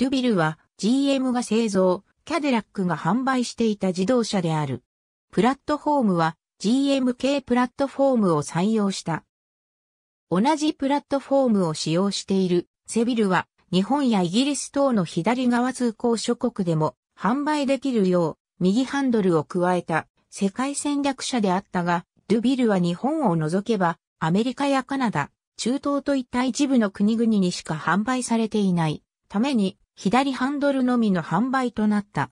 ルビルは GM が製造、キャデラックが販売していた自動車である。プラットフォームは GM 系プラットフォームを採用した。同じプラットフォームを使用しているセビルは日本やイギリス等の左側通行諸国でも販売できるよう右ハンドルを加えた世界戦略者であったが、ルビルは日本を除けばアメリカやカナダ、中東といった一部の国々にしか販売されていないために左ハンドルのみの販売となった。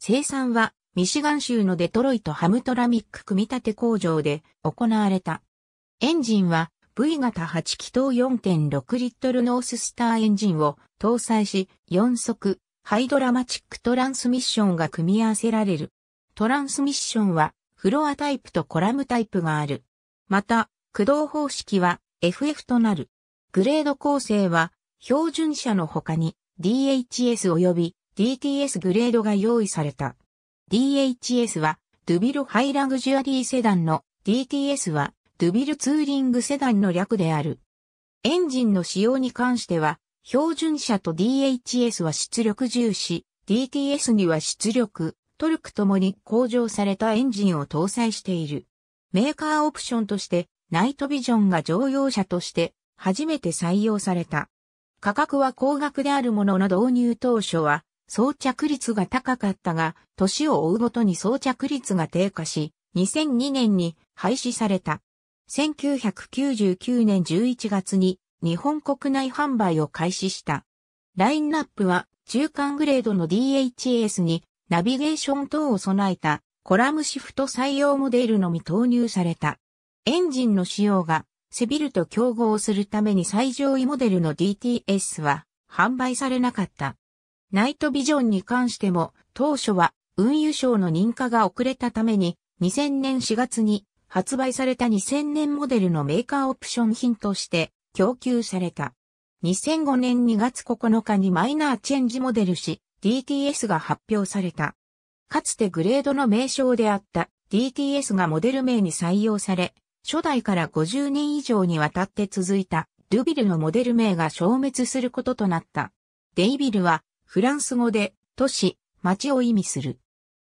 生産はミシガン州のデトロイトハムトラミック組み立て工場で行われた。エンジンは V 型8気筒4.6リットルノーススターエンジンを搭載し4速ハイドラマチックトランスミッションが組み合わせられる。トランスミッションはフロアタイプとコラムタイプがある。また、駆動方式は FF となる。グレード構成は標準車の他に DHS 及び DTS グレードが用意された。DHS はドゥビルハイラグジュアリーセダンの DTS はドゥビルツーリングセダンの略である。エンジンの使用に関しては、標準車と DHS は出力重視、DTS には出力、トルクともに向上されたエンジンを搭載している。メーカーオプションとして、ナイトビジョンが乗用車として初めて採用された。価格は高額であるものの導入当初は装着率が高かったが、年を追うごとに装着率が低下し、2002年に廃止された。1999年11月に日本国内販売を開始した。ラインナップは中間グレードの DHS にナビゲーション等を備えたコラムシフト採用モデルのみ投入された。エンジンの使用がセビルと競合するために最上位モデルの DTS は販売されなかった。ナイトビジョンに関しても当初は運輸省の認可が遅れたために2000年4月に発売された2000年モデルのメーカーオプション品として供給された。2005年2月9日にマイナーチェンジモデルし DTS が発表された。かつてグレードの名称であった DTS がモデル名に採用され、初代から50年以上にわたって続いたドゥビルのモデル名が消滅することとなった。デイビルはフランス語で都市、町を意味する。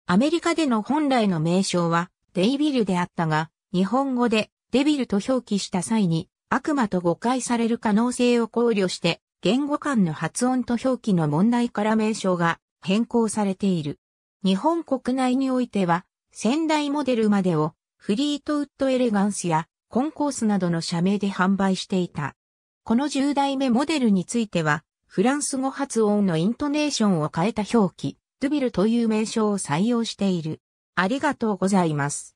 アメリカでの本来の名称はデイビルであったが、日本語でデビルと表記した際に悪魔と誤解される可能性を考慮して、言語間の発音と表記の問題から名称が変更されている。日本国内においては、仙台モデルまでをフリートウッドエレガンスやコンコースなどの社名で販売していた。この10代目モデルについては、フランス語発音のイントネーションを変えた表記、ドゥビルという名称を採用している。ありがとうございます。